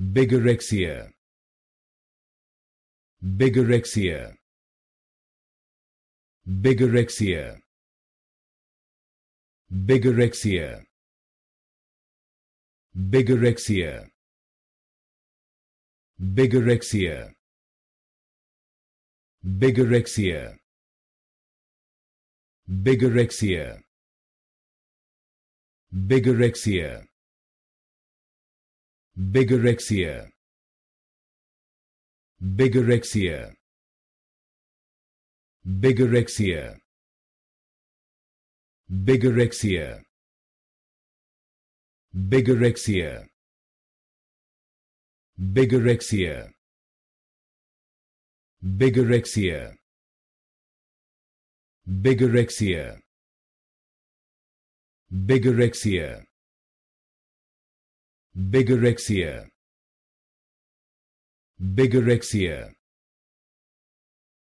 bigorexia bigorexia bigorexia bigorexia bigorexia bigorexia bigorexia bigorexia bigorexia bigorexia bigorexia bigorexia bigorexia bigorexia bigorexia bigorexia bigorexia bigorexia Bigorexia. Bigorexia.